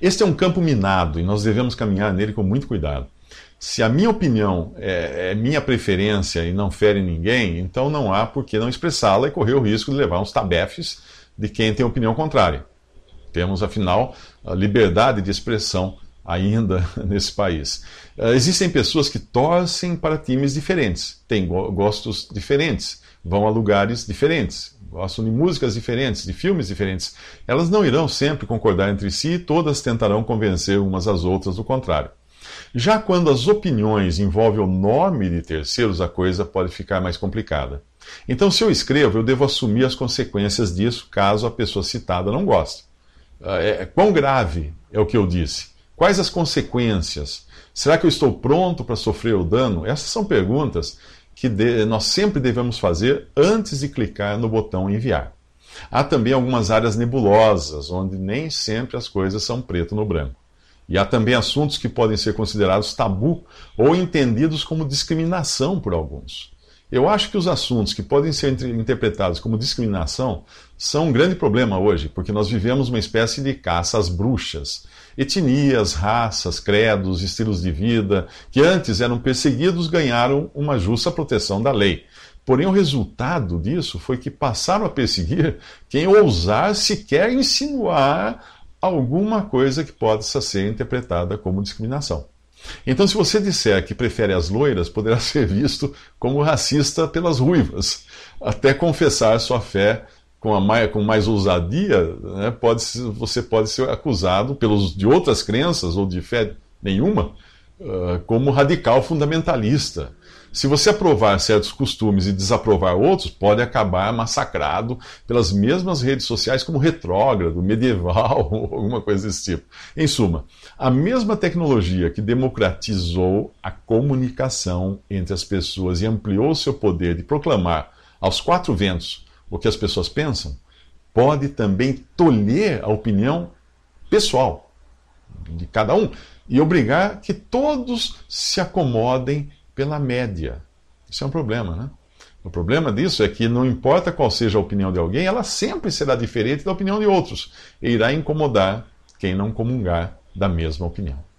Este é um campo minado e nós devemos caminhar nele com muito cuidado. Se a minha opinião é, é minha preferência e não fere ninguém, então não há por que não expressá-la e correr o risco de levar uns tabefes de quem tem opinião contrária. Temos, afinal, a liberdade de expressão ainda nesse país. Eh, existem pessoas que torcem para times diferentes, têm gostos diferentes, vão a lugares diferentes, gostam de músicas diferentes, de filmes diferentes. Elas não irão sempre concordar entre si e todas tentarão convencer umas às outras do contrário. Já quando as opiniões envolvem o nome de terceiros, a coisa pode ficar mais complicada. Então, se eu escrevo, eu devo assumir as consequências disso caso a pessoa citada não goste. Ah, é, é, quão grave é o que eu disse? Quais as consequências? Será que eu estou pronto para sofrer o dano? Essas são perguntas que nós sempre devemos fazer antes de clicar no botão enviar. Há também algumas áreas nebulosas, onde nem sempre as coisas são preto no branco. E há também assuntos que podem ser considerados tabu ou entendidos como discriminação por alguns. Eu acho que os assuntos que podem ser interpretados como discriminação são um grande problema hoje, porque nós vivemos uma espécie de caça às bruxas. Etnias, raças, credos, estilos de vida, que antes eram perseguidos, ganharam uma justa proteção da lei. Porém, o resultado disso foi que passaram a perseguir quem ousar sequer insinuar alguma coisa que possa ser interpretada como discriminação. Então, se você disser que prefere as loiras, poderá ser visto como racista pelas ruivas. Até confessar sua fé com, mais, com mais ousadia, né, pode, você pode ser acusado pelos de outras crenças ou de fé nenhuma uh, como radical fundamentalista. Se você aprovar certos costumes e desaprovar outros, pode acabar massacrado pelas mesmas redes sociais como retrógrado, medieval ou alguma coisa desse tipo. Em suma, a mesma tecnologia que democratizou a comunicação entre as pessoas e ampliou seu poder de proclamar aos quatro ventos o que as pessoas pensam, pode também tolher a opinião pessoal de cada um e obrigar que todos se acomodem pela média. Isso é um problema, né? O problema disso é que não importa qual seja a opinião de alguém, ela sempre será diferente da opinião de outros e irá incomodar quem não comungar da mesma opinião.